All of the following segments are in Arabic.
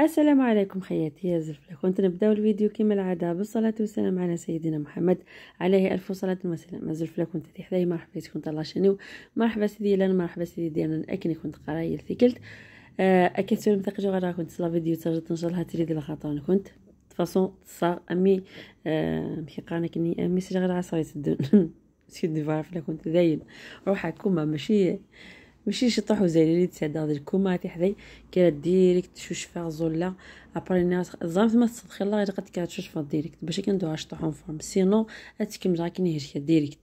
السلام عليكم خياتي يا زلفلة كنت نبداو الفيديو كما العادة بالصلاة والسلام على سيدنا محمد عليه ألف صلاة وسلام زلفلة كنت تي حداي مرحبا كنت الله شنو مرحبا سيدي لان مرحبا سيدي ديالنا أكني كنت قرايل ثكلت آه، أكيد سوري مثاق جو غدا كنت صلا فيديو تجد نشر لها تريد الخطون كنت فاصون صا أمي مكي قانا كني أمي سجغل عصاية الدون سيدي فارف كنت داين روحك كما ماشي ماشي شي طروح وزايري تسادا هاد الكوماتي كي كيرا ديريكت شوش فيها زولا ابري الناس زعما ما تصدخي الله غير قد كتشوش فيغ ديريكت باش كندوها شطوحهم فهم سينو هاتكم كي نهرش ديريكت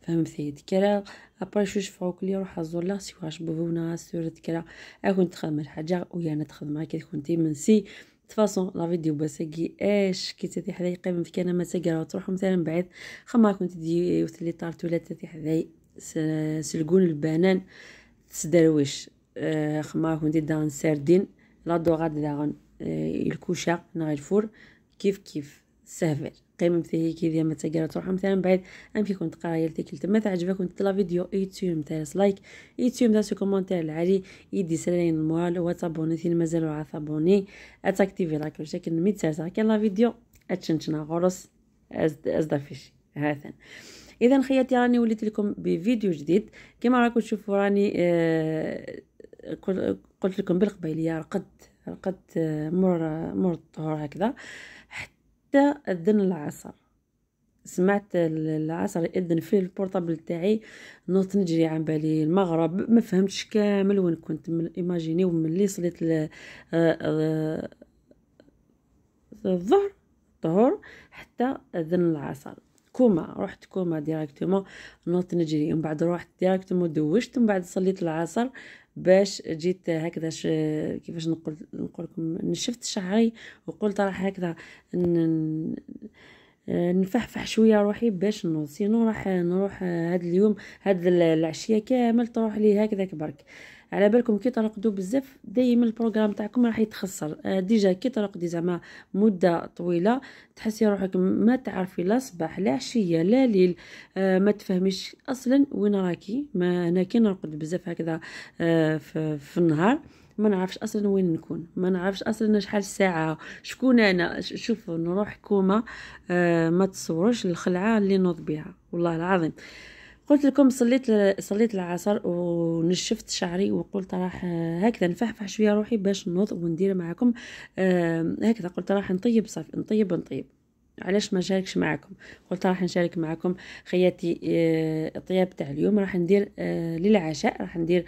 فهمتي كرا ابري شوش فوق لي روح زولا سي واش بونا سورت كرا اكون أه تخدم الحاجه ويا انا تخدم تكون ديما نسي تفاصون لا فيديو باسكي اش كي تاتي حداي قيم في كان ما تقرا وتروح مثلا بعيد خما كنت دي وثلي طارت ولا تاتي حداي سلقون البنان تسدرويش آه، خمار كنتي داغن سردين لا دوغاد دان آه، الكوشا نغي الفور كيف كيف سهفر قيمة فيه كي ديال ما تقرا تروح مثلا بعد ام كي كنت قرايه لتيك تما تعجبك كنت لا فيديو يوتيوب تاعس لايك يوتيوب داسو كومونتير العالي يدي سلاين الموال تابوني ثين مازالو عا تابوني اتاكتيفي لايك كلشي كنمي تاسع كان لا فيديو اتشنشنا غرس ازدفيشي هاثن اذا خياتي راني وليت لكم بفيديو جديد كما راكم تشوفوا راني آه، قلت لكم بالقبيليه رقد رقد آه، مر مر الطهور هكذا حتى اذن العصر سمعت العصر يأذن في البورطابل تاعي نوط نجري عن بالي المغرب ما فهمتش كامل وين كنت من ايماجيني وملي صليت آه، الظهر طهور حتى اذن العصر كوما رحت كوما ديريكتومون نوط نجري من بعد روحت ديريكتومون دوشت من بعد صليت العصر باش جيت هكذا ش... كيفاش نقول نقول لكم نشفت شعري وقلت راح هكذا ن... نفحفح شويه روحي باش نوض سينو راح نروح هاد اليوم هاد العشيه كامل تروح لي هكذا برك على بالكم كي ترقدوا بزاف دايما البروغرام تاعكم راح يتخسر آه، ديجا كي ترقدي زعما مده طويله تحسي روحك ما تعرفي لا صباح لا عشيه لا ليل آه، ما تفهميش اصلا وين راكي ما انا كي نرقد بزاف هكذا آه، في النهار ما نعرفش اصلا وين نكون ما نعرفش اصلا شحال ساعه شكون انا شوف نروح كوما ما تصوروش الخلعه اللي نوض بها والله العظيم قلت لكم صليت صليت العصر ونشفت شعري وقلت راح آه، هكذا نفحفح شويه روحي باش نوض وندير معكم آه، هكذا قلت راح نطيب صافي نطيب نطيب علاش ما نشاركش معكم قلت راح نشارك معكم خياتي آه، الطياب تاع اليوم راح ندير للعشاء راح ندير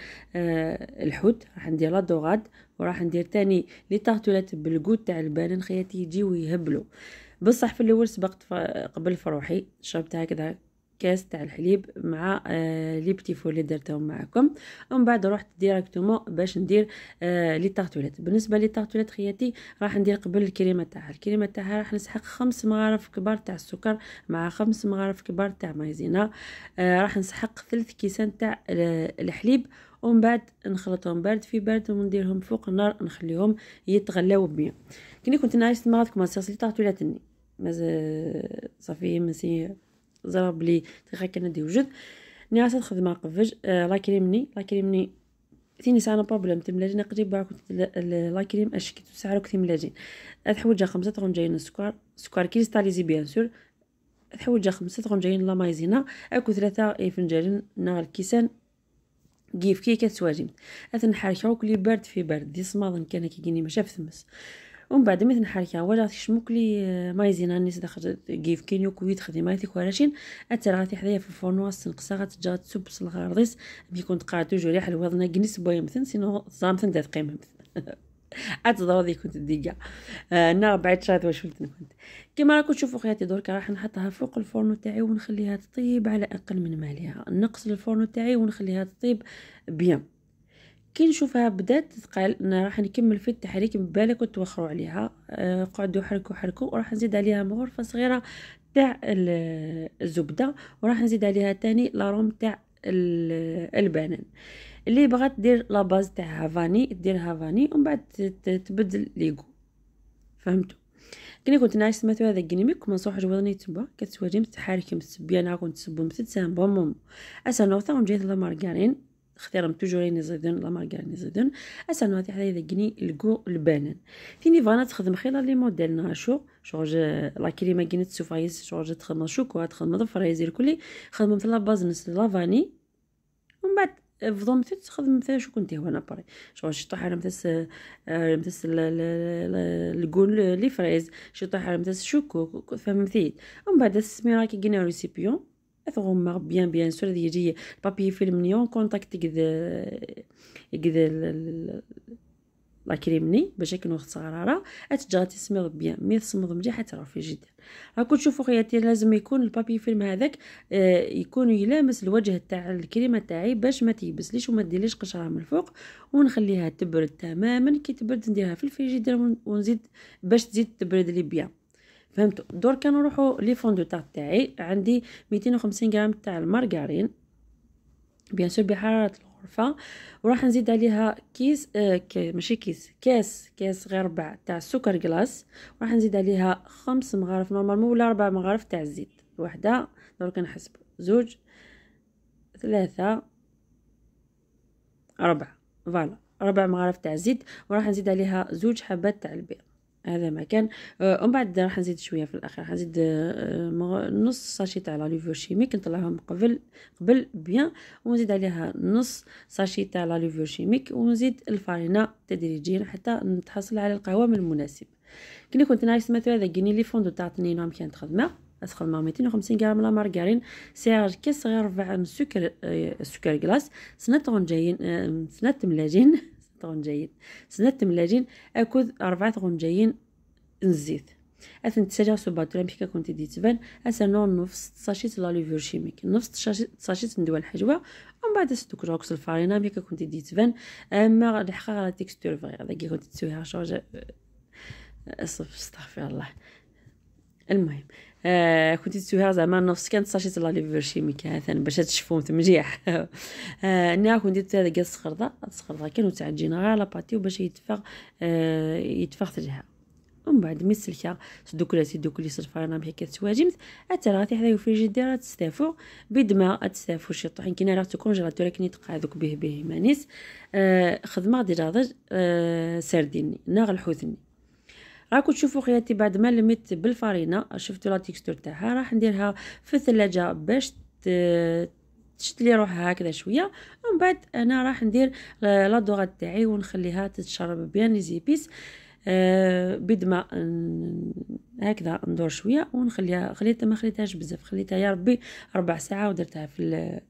الحوت راح ندير دوغاد وراح ندير تاني لي طارتولات بالقود تاع البارن خياتي يجيو يهبلوا بصح في الاول سبقت قبل فروحي شربت هكذا كاس تاع الحليب مع آه، لي بتي فور اللي درتهم معكم ومن بعد رحت ديريكتومون باش ندير آه، لي تارتولات بالنسبه لي تارتولات خياتي راح ندير قبل الكريمه تاعها الكريمه تاعها راح نسحق خمس مغارف كبار تاع السكر مع خمس مغارف كبار تاع مايزينا آه، راح نسحق ثلث كيسان تاع الحليب ومن بعد نخلطهم بارد في بارد ونديرهم فوق النار نخليهم يتغلاو بمية كني كنت نعيش مراتكم ما صارت لي مازال صافي مسي زراب بلي تخا كان دي وجد ني عسى الخدمه قفج آه لا كريمني لا كريمني تيني سانا بروبليم تملاجين قريبا كنت لا كريم اشكي سعرو كثير ملاجين تحوجها خمسة تكون جايين السكر سكر كريستاليزي بيان سور تحوجها خمسة تكون جايين لا مايزينا اكو ثلاثة فنجان نهار كيسان كيف كي كتواجم اثن حركه كلي برد في برد دي كان كيجيني ما في ثمس ومن بعد مثل حركه ولا تشمكلي آه، مايزينا الناس داخل كيف كينيو كويت خدي مايتي كواراشين اتر غاتي حدايا في الفورنو السنقصه غتجات تسب الغرضيس ملي كنت قاعد توجوري حلوه ظنا بويا مثل سينو زامثن دات قيمه مثل اتضر ذي كنت آه، انا آه بعد شاد واش كنت كيما راكم تشوفوا خياتي دركا راح نحطها فوق الفرن تاعي ونخليها تطيب على اقل من مالها نقص الفرن تاعي ونخليها تطيب بيان كي نشوفها بدات تثقل انا راح نكمل في التحريك بالك وتوخروا عليها آه، قعدوا حركوا حركوا وراح نزيد عليها مغرفه صغيره تاع الزبده وراح نزيد عليها تاني لاروم تاع البنان اللي بغات دير لا باز هافاني دير هافاني فاني ومن بعد تبدل ليغو فهمتوا كني كنت ناعس سمعتو هذا كني ميك ما صوح جوضني تبا جيم تحاركم تسبي انا كنت تسبو متسام بومم اسا نوثا ونجيت لا مارغارين اخترم توجوريني زيدن لا مارغاريني زيدن اسانو هذه حدا يذقني الكو البانان في فانا تخدم خير لي موديل ناشو شوج لا كريمه كينت سوفايز شوج تخدم شوكو تخدم فرايزير كلي خدم مثل باز نس لافاني ومن بعد فضم مثل تخدم مثلا شو كنت هو شو شغل شي طحره مثل مثل الكون لي فريز شي طحره مثل شوكو فهمتي ومن بعد السميره كي كينا ريسيبيون اضغمر بيان بيان سور هذه يجي بابي نيون كونتاكت كذا لا لاكريمني باش يكونوا صغراره اتجاتي تسميض بيان مي تصمض مليح في جدا راكم تشوفوا خياتي لازم يكون البابي فيلم هذاك آه، يكون يلامس الوجه تاع الكريمه تاعي باش ما تيبسليش وما ديرليش قشره من الفوق ونخليها تبرد تماما كي تبرد نديرها في الفريجيدير ونزيد باش تزيد تبرد لي بيان فهمتوا دركا نروحوا لي فوندو تاع تاعي عندي 250 غرام تاع المارغرين بيان سور بحراره الغرفه وراح نزيد عليها كيس آه ماشي كيس كاس كاس غير ربع تاع سكر كلاص راح نزيد عليها خمس مغارف نورمالمون ولا ربع مغارف تاع الزيت وحده درك نحسب زوج ثلاثة اربعه فوالا ربع مغارف تاع الزيت وراح نزيد عليها زوج حبات تاع البيض هذا ما كان آه، ومن بعد راح نزيد شويه في الاخر حنزيد آه، نص ساشي تاع لا ليفور شيميك نطلعهم قبل قبل بيان ونزيد عليها نص ساشي تاع لا ليفور شيميك ونزيد الفارينا تدريجيا حتى نتحصل على القوام المناسب كي كنت ناقص مثلا هذا كيني لي فوندو تاع 2 غرام كانت خدمه اسخن مع 250 غرام لا مارغرين سيرج كاس صغير ربع سكر آه، سكر كلاص سنة طنجين سنة ملاجين ست غنجايين سنات ملاجين أكوذ اربعه غنجايين الزيت اثن تسجع سوباتولا مشي كنت دي تبان اسنو نفس ساشيت لا ليفور شيميك نفس ساشيت ندوى الحجوه ومن بعد ستوك روكس الفارينا مشي كنت دي تبان اما الحقيقه تكستور تيكستور فغي هذاك كنت تسويها اصف استغفر الله المهم آه كنت تسويها زعما نفس كانت ساشيت لا ليفر شيميك ثاني باش تشفهم مليح انا كنت درت قص خرده السخرضه كانوا تعجينا غير لاباطي وباش يتفغ آه يتفغ تجها ومن بعد مي سلكه دوكلاتي دوكلي صرفانا بها كتواجمت حتى راه تيحدا في الجدار تستافو بدماء تستافو شي طحين كنا راه تكونجيلاتور كني تقع دوك به به مانيس آه خدمه ديال هذا آه سرديني ناغ الحوثني راكو تشوفوا خياتي بعد ما لميت بالفرينه شفتوا لا تيكستور تاعها راح نديرها في الثلاجه باش تشد لي روحها هكذا شويه ومن بعد انا راح ندير لا دوغات تاعي ونخليها تتشرب بيان لي زيبيس أه بيد ما هكذا ندور شويه ونخليها خليتها ما خليتهاش بزاف خليتها يا ربي ربع ساعه ودرتها في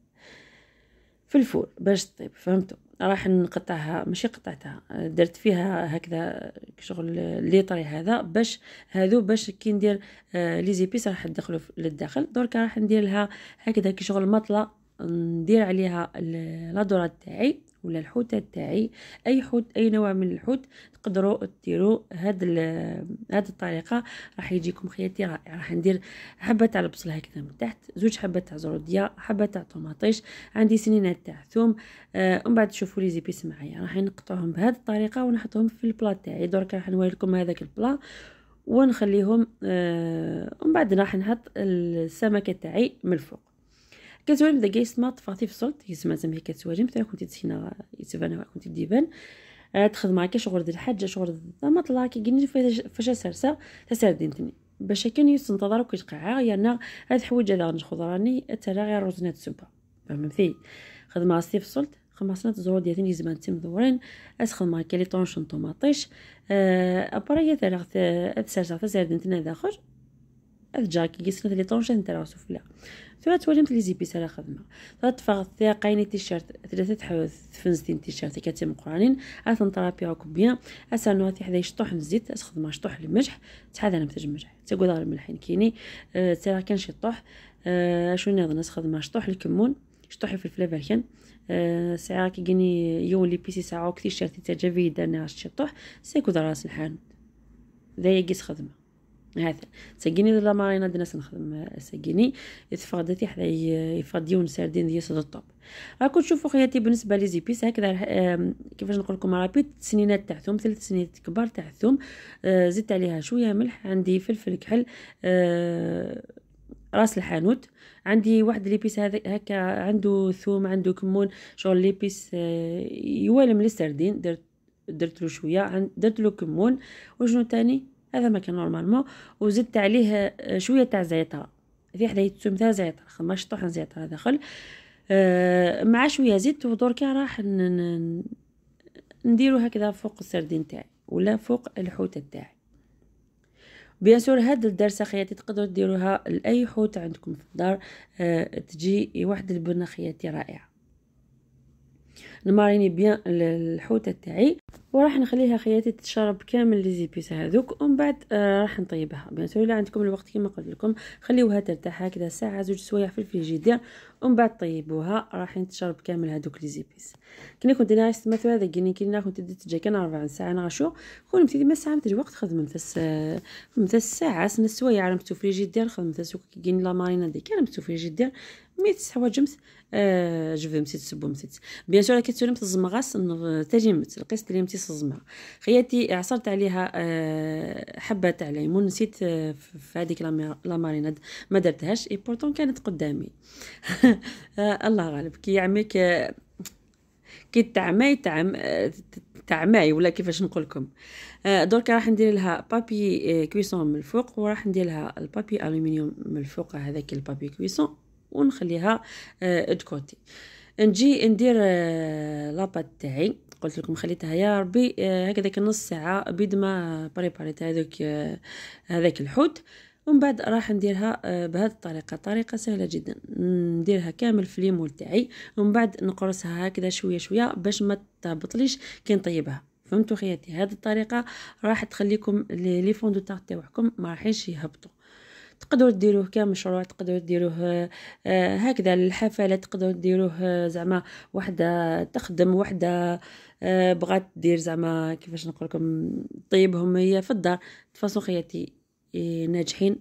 في الفور باش تطيب فهمتوا راح نقطعها ماشي قطعتها درت فيها هكذا شغل ليطري هذا باش هادو باش كي ندير آه، لي زيبيس راح ندخلو للداخل دركا راح ندير لها هكذا كي شغل مطله ندير عليها لا دورات تاعي ولا الحوت تاعي اي حوت اي نوع من الحوت تقدروا ديروا هاد هاد الطريقه راح يجيكم خياتي رائع راح ندير حبه تاع البصل هكذا من تحت زوج حبات تاع زروديه حبه تاع طوماطيش عندي سنينات تاع ثوم آه ومن بعد تشوفوا لي زيبيس معايا راح نقطعهم بهاد الطريقه ونحطهم في البلا تاعي درك راح نوري لكم هذاك البلا ونخليهم آه ومن بعد راح نحط السمكه تاعي من الفوق كتولي بدا كيسمى طفاتي في الصوت يسمى زعما هي كتواجه مثلا كنتي تسكينه يتفانا كنتي ديبان آه، تخدم معاك شغل ديال الحاجه شغل زعما طلع كيقلني فاش سرسه تسال دينتني باش كان يستنتظر وكيتقع يا انا هاد الحوايج هذا غنخوض راني ترى غير روزنات سوبا فهمتي خدمه سي في الصوت خمسنات الزهور ديال تيني زمان تم دورين اسخن هكا لي طونشن طوماطيش ابرايا ترى تسرسا تسار دينتنا داخل اذ جاكي كيسنا لي طونشن ترى سفلى ثلاث تواليم لي زيبيس على خدمه ثلاث فغ ثياقين تيشيرت ثلاثه حواس فنزتين تيشيرت كاتي مقرانين اثنطرابيا بيان اسانو تي حدا يشطح الزيت تخدم شطح الملح تحاد انا متج مجح تقول غير الملحين كيني أه ترا كان شطوح طوح أه شنو نظن نخدم شطح الكمون شطح الفلفل فالكن أه ساعه كيني يوم لي بيسي ساعه كثير شارتي تجافي دانا شطح سي كود راس الحان ذا يقيس خدمه هذا سجيني ظل مارينا دناس نخدم آه، سجيني يتفقدتي حدا آه، يفرديون سردين ديال صد الطوب راكو تشوفوا خياتي بالنسبه لي زيبيس هكذا آه، كيفاش نقول لكم رابيد السنينات تاع الثوم ثلاث سنينات كبار تاع الثوم زدت عليها شويه ملح عندي فلفل كحل راس الحانوت عندي واحد ليبيس هذا هكا عنده ثوم عنده كمون شغل ليبيس يوالم للسردين درت درت له شويه درت له كمون وشنو تاني هذا ما كان نورمالمون وزدت عليه آه، شويه تاع زعتر في حدا يتسم تاع زيت خماش طحن زيت داخل آه مع شويه زيت ودركا راح نديرو هكذا فوق السردين تاعي ولا فوق الحوت تاعي بيان سور هاد الدرسة خياتي تقدروا ديروها لاي حوت عندكم في الدار آه، تجي واحد البنه خياتي رائعه نماريني بيان الحوته تاعي وراح نخليها خياتي تشرب كامل لي زيبيس هذوك ومن بعد آه، راح نطيبها بيان سور الا عندكم الوقت كما قلت لكم خليوها ترتاح هكذا ساعه زوج سوايع في الفريجيدير ومن بعد طيبوها راح تشرب كامل هذوك لي زيبيس كنا كنت انا عشت مثلا هذا كني كنا كنت تجي كان 4 ساعه نغشو كون متي ما ساعه متجي وقت خدم مثس آه، الساعه سنه سوايع رمتو في الفريجيدير خدم سوك كي لا مارينا ديك رمتو في الفريجيدير ميت هو جمت آه جفمت تسبمت بيان سور تسلمت الزمغاس تجمت القيس تلمتي الزمغ خياتي عصرت عليها آه، حبه تاع ليمون نسيت آه، في هذيك لا ماريناد ما درتهاش اي بورتون كانت قدامي الله غالب كي يعميك كي تعمي تعم تعماي ولا كيفاش نقول لكم آه، درك راح ندير لها بابي كويسون من الفوق وراح ندير لها البابي الومنيوم من الفوق هذاك البابي كويسون ونخليها دكوتي آه، نجي ندير آه، لاباط تاعي قلت لكم خليتها يا ربي آه، هكذاك نص ساعه بيد ما بريباريت هذوك هذاك الحوت ومن بعد راح نديرها بهذه الطريقه طريقه سهله جدا نديرها كامل في ليمول تاعي ومن بعد نقرصها هكذا شويه شويه باش ما تهبطليش كي نطيبها فهمتوا خياتي هذه الطريقه راح تخليكم لي فوندو تاعكم ما راحينش يهبطوا تقدروا ديروه كمشروع تقدروا ديروه آه، هكذا للحفلات تقدروا ديروه آه، زعما وحده تخدم وحده آه، بغات دير زعما كيفاش نقول لكم طيبهم هي في الدار تفاصو خياتي ناجحين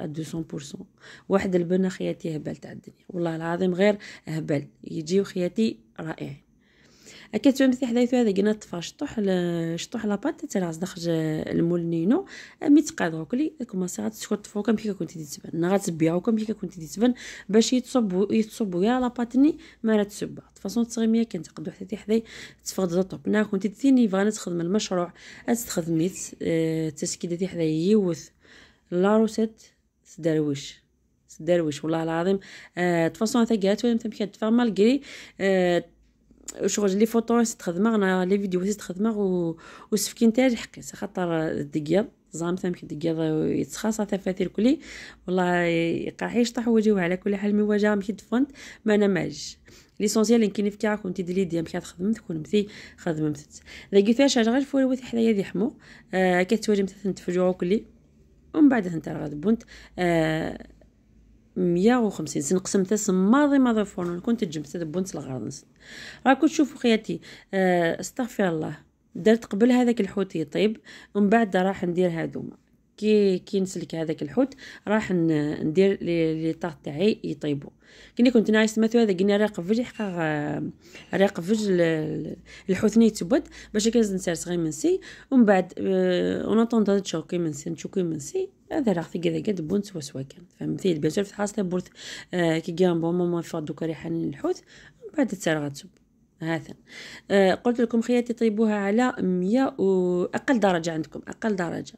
200% واحد البنه خياتي هبال تاع الدنيا والله العظيم غير هبال يجيو خياتي رائعين اكيد مثل حدايتو هذا قلنا الطفاش شطوح شطوح بات تاع راس دخل المول نينو مي تقاد كما كوماسي تسكر فوق كم كي كنتي تبان غاتبيعو كم كي كنتي تتبن باش يتصب ويا يا لاباطني ما راه تسبا فاصون تغيميه تقدو حتى حداي تفقد الطوب نا كنتي تسيني فانا تخدم المشروع تخدميت التسكيده آه، تي حدايا يوث روسيت تدرويش درويش والله العظيم أه تفاصون ثقات ولا مثلا كتفا مالغري أه شغل لي فوتو ست انا لي فيديو ست دماغ و وسفكي نتاعي حقي خاطر الدقيض زعما تمك الدقيض يتخاصى تفاثيل كلي والله يقاحي يشطح وجهي على كل حال مي واجه مكي دفنت ما نماج ليسونسيال كي كون راكم لي ديام كي تخدم تكون مثي خدم مثت ذا كيفاش غير فوري وثي حدايا دي حمو آه كتواجه مثلا تفجعو كلي ومن بعد انت راه بنت آه مية وخمسين سن قسمتها ماضي ماضي فورن كنت جبت بونت الغرنس راكو تشوفوا خياتي آه، استغفر الله درت قبل هذاك الحوت يطيب ومن بعد راح ندير هادوما كي كي نسلك هذاك الحوت راح ندير لي لي طاط تاعي يطيبوا كني كنت ناعس مثلا هذا قلنا راق فج حقا راق فج ني تبد باش كاز نسير صغير منسي ومن بعد اون آه، اتوند هذا تشوكي منسي نشوكي منسي هذا راه في آه، كذا قد بون سوا سوا كان فهمتي بيان في حاصله بورت كي كان بون ماما فاد دوكا ريحان الحوت ومن بعد تسير غتسب هذا آه، قلت لكم خياتي طيبوها على 100 وأقل درجة عندكم أقل درجة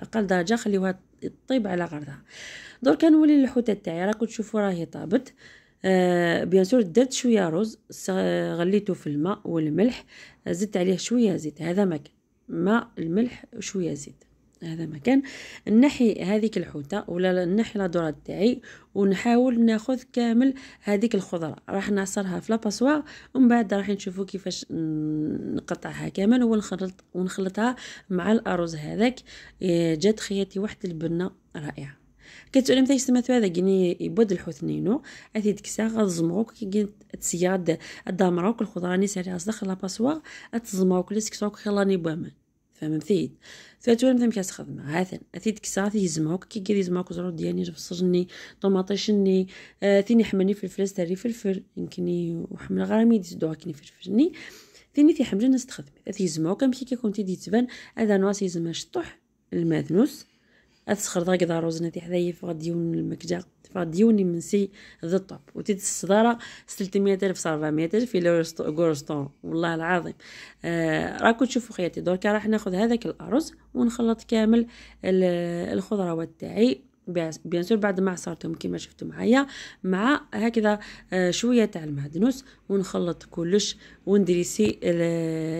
اقل درجه خليوها طيب على غرضها دور كنولي للحوتة تاعي راكم تشوفوا راهي طابت آه بيان سور درت شويه رز غليته في الماء والملح آه، زدت عليه شويه زيت هذا ماك ماء الملح وشويه زيت هذا مكان نحي هذيك الحوته ولا نحي لادورات تاعي ونحاول ناخذ كامل هذيك الخضره راح نعصرها في لاباسوار ومن بعد راح نشوفو كيفاش نقطعها كامل ونخلط ونخلطها مع الارز هذاك إيه، جات خياتي واحد البنه رائعه كتسولي متى سمعتو هذا قني يبود نينو اثي دكسا غزمروك كي قلت تسياد الدامروك الخضراني سيري اصدق لاباسوار تزمروك لسكسوك خلاني بوامن فاهم مثيد ثلاثة ولا مثلا كاس خدمة هاثن اثيد كساثي يزمعوك كي كير يزمعوك زرو ديالي جبصجني طوماطيشني آه ثيني حملني فلفل تاري فلفل يمكنني وحمل غرامي سدوها كني فلفلني ثيني في حمجة نستخدم اثي يزمعوك كي كي كنتي دي تبان اذا نواس يزمع شطوح المادنوس أتسخر كدا روزنا دي حذي فغديون المكجا المكجة فغاد ديوني منسي ذا الطوب وتيد الصدارة ستمية ألف صار فمية ألف إلى غورستون والله العظيم آه راكو تشوفوا خياتي دركا راح ناخذ هذاك الأرز ونخلط كامل الخضروات تاعي بيان سور بعد ما عصرتهم كما شفتوا معايا مع هكذا آه، شويه تاع المعدنوس ونخلط كلش وندريسي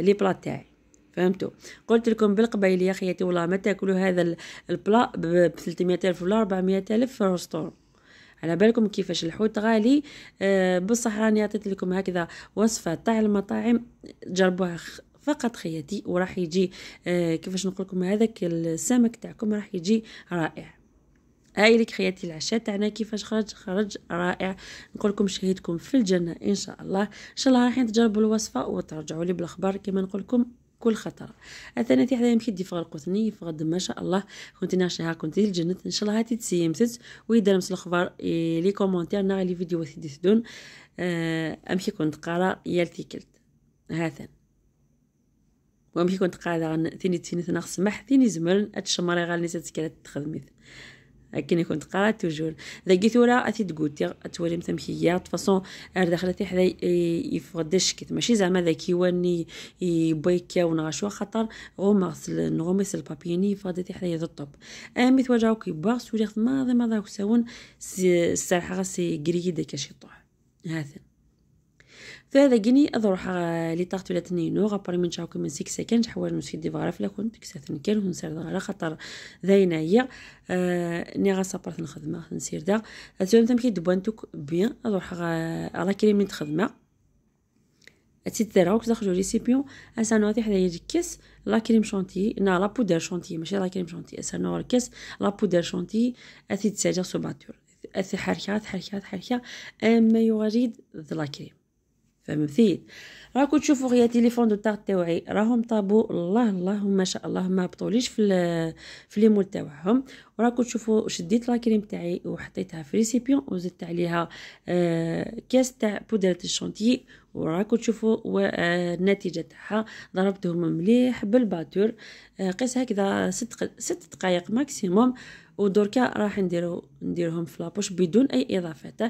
لي بلا تاعي فهمتوا قلت لكم بالقبيليه خياتي والله ما تاكلوا هذا البلا ب 300 الف ولا 400 الف في الرستور على بالكم كيفاش الحوت غالي أه بصح راني عطيت لكم هكذا وصفه تاع المطاعم جربوها فقط خياتي وراح يجي أه كيفاش نقول لكم هذاك السمك تاعكم راح يجي رائع هاي لك خياتي العشاء تاعنا كيفاش خرج خرج رائع نقول لكم شهيدكم في الجنه ان شاء الله ان شاء الله راح تجربوا الوصفه وترجعوا لي بالاخبار كما نقول لكم كل خطره أثناء تي حدا يمشي دي فغ القطني فغد ما شاء الله كنت ناشيها ها كنت الجنة ان شاء الله هاتي تسيمتت ويدرمس الاخبار إيه، لي كومنتير ناغ لي فيديو سيدي سدون امشي آه، كنت قارا يالتي كلت هاثن وامشي كنت قاعده ثيني تسيني ثنا سمح ثيني زمرن اتشمري غالني تتكلت تخدمي كي كنت قرات توجور داكي ثورا اتي تقول تولي مثمكيات فاصون ار دخلتي حدا يفقدش كيت ماشي زعما ذاك واني يبيكيا ونغشوا خطر غومغس نغومس البابيني فقدتي حدا يضطب امي تواجهو كي باغ سولي ما ذا ما ذاك ساون السرحه غسي قريدة كاشي طوح هذا ثلاثة جني اضروح آه، لي طارت ولا تنين نوغ ابري من شاكو من سيك سكن حوار نسكي دي بغرف لا كنت كساتن كان ونسير على خاطر ذاينا هي آه ني غاصا برت نخدمة نسير دا تسوم تمكي دبوانتوك بيان اضروح آه، على كريمي تخدمها تسيت تراو كتخرجو ريسيبيون اسانواتي يجي كيس لا كريم شونتي نا لا بودر شونتي ماشي لا كريم شونتي اسانو كيس لا بودر شونتي اثي تساجا سو باتور اثي حركات حركات حركه اما يغريد ذ لا كريم فهمتي راكم تشوفوا غيا تيليفون دو طار تاوعي راهم طابو الله الله ما شاء الله ما بطوليش في في لي مول تاعهم وراكم تشوفوا شديت لاكريم تاعي وحطيتها في ريسيبيون وزدت عليها آه، كاس تاع بودره الشونتي وراكم تشوفوا آه، النتيجه تاعها ضربتهم مليح بالباتور آه، قيس هكذا ست ست دقائق ماكسيموم ودركا راح نديرو نديرهم في لابوش بدون اي اضافات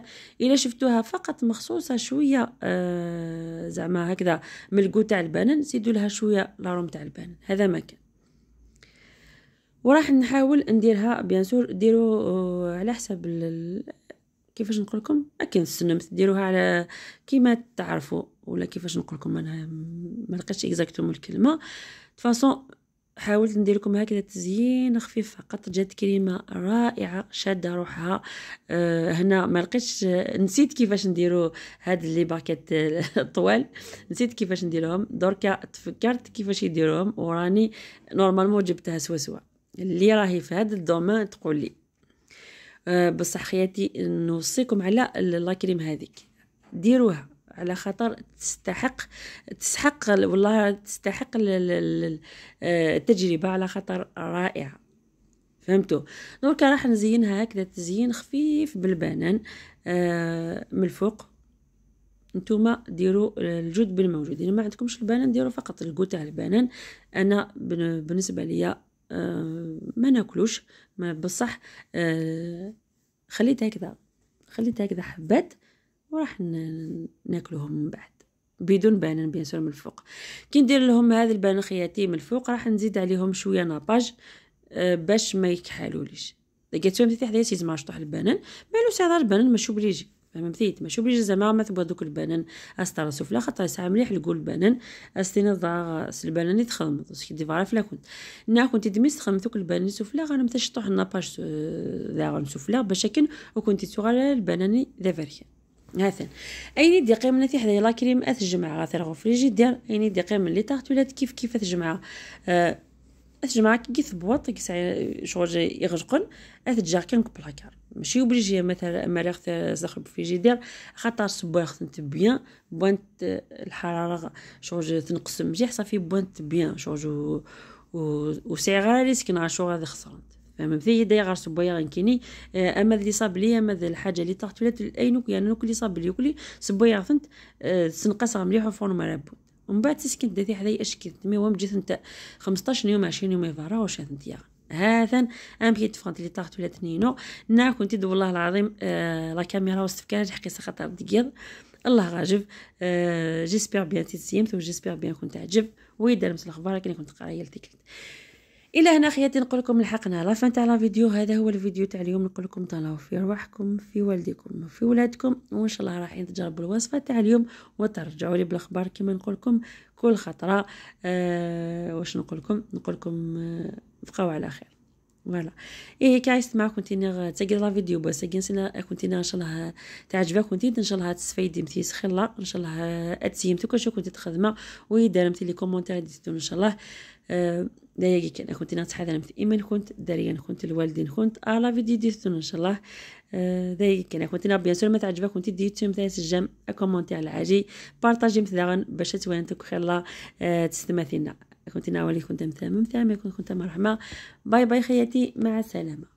الا شفتوها فقط مخصوصه شويه آه زعما هكذا من الكو تاع البنان زيدوا لها شويه لاروم تاع البنان هذا ما كان وراح نحاول نديرها بيان سور ديروا آه، على حسب كيفاش نقول لكم اكن السنمت ديروها على كيما تعرفوا ولا كيفاش نقول لكم انا ما لقيتش اكزاكتومون الكلمه فاصون حاولت ندير لكم هكذا تزيين خفيف فقط جات كريمه رائعه شاده روحها أه هنا ما لقيتش نسيت كيفاش نديرو هاد لي باكيت الطوال نسيت كيفاش نديرهم دركا تفكرت كيفاش يديروهم وراني نورمالمون جبتها سوا سوا اللي راهي في هاد الدومين تقول لي أه بصح خياتي نوصيكم على لا كريم هذيك ديروها على خاطر تستحق تستحق والله تستحق آه، التجربة على خاطر رائعة فهمتوا دونك راح نزينها هكذا تزيين خفيف بالبنان آه، من الفوق نتوما ديروا الجود بالموجود يعني ما عندكمش البنان ديروا فقط الجود تاع البنان انا بالنسبه ليا آه، ما ناكلوش بصح خليتها هكذا خليتها هكذا حبات وراح ناكلوهم من بعد بدون بانان بيان سور من الفوق كي ندير لهم هذا البانخ من الفوق راح نزيد عليهم شويه ناباج آه، باش ما يكحلوليش لقيتهم تي حدايا سي زعما شطح البانن مالو هذا البنان ماشي بليجي فهمتي ماشي بليجي زعما ما تبغى دوك البانن استرا سفلا خاطر ساعه مليح نقول البنان استينا ضاغ البانن يتخدم باسكو دي فارا فلا كنت نا نعم، كنت دميس تخدم دوك البانن سفلا غنمتاش شطح الناباج آه، ذا سفلا باش كان وكنت تغلى البانن ذا فاريان هاثن ايني دي قيمنا في لا لاكريم اث الجمعه غاثر دير ايني دي قيم لي تارتولات كيف كيف اث الجمعه أه اث الجمعه كي ثبوط كي ساعي شغل يغجقن اث جا كنك بلاكار ماشي اوبليجي مثلا مريخ زخر دير خاطر سبويغ تنت بيان بوانت الحراره شغل تنقسم مليح صافي بوانت بيان شغل و سي غير ريسك نعشو غادي خسرت فما بثي يدي غير سبويا غنكيني آه، اما اللي صاب لي اما الحاجه اللي طاحت ولات اي يعني نوك اللي صاب لي وكلي سبويا غثنت سنقاس مليح ما رابود ومن بعد تسكن داتي حدايا اشكي مي وام جيت انت 15 يوم 20 يوم يفرا واش انت يا هذا ام بيت فرانت اللي طاحت ولات نينو نا كنت والله العظيم آه لا كاميرا وستفكان حقي خاطر دقيض الله غاجب آه جيسبر بيان تيتسيمت وجيسبر بيان كنت عجب ويدار مثل الاخبار كي كنت قرايه لتيكلت الى هنا خياتي نقول لكم لحقنا لافان تاع لا فيديو هذا هو الفيديو تاع اليوم نقول لكم تهلاو في رواحكم في والديكم في ولادكم وان شاء الله رايحين تجربوا الوصفه تاع اليوم وترجعوا لي بالاخبار كما نقول لكم كل خطره آه واش نقول لكم نقول لكم آه بقاو على خير فوالا ايه كايست معكم كنتي تسجل لا فيديو بس كنت ان شاء الله تعجبك كنت ان شاء الله تستفيدي متي سخلا ان شاء الله اتسيمتك وشو كنتي تخدمه ويدارمتي لي كومونتير ان شاء الله آه كان أخوتي كنت نتحدث مثل إيمان كنت داريا كنت الوالدين كنت ألا آه، فيديو ديتون إن شاء الله دقيقة آه، كان كنت بيان سور ما تعجبك كنت ديتون مثلا سجام أكومونتي على عاجي بارطاجي مثلا باش توانتك خلا آه، تستماثلنا كنت ناولي كنت مثلا مثلا كنت مرحبا باي باي خياتي مع السلامة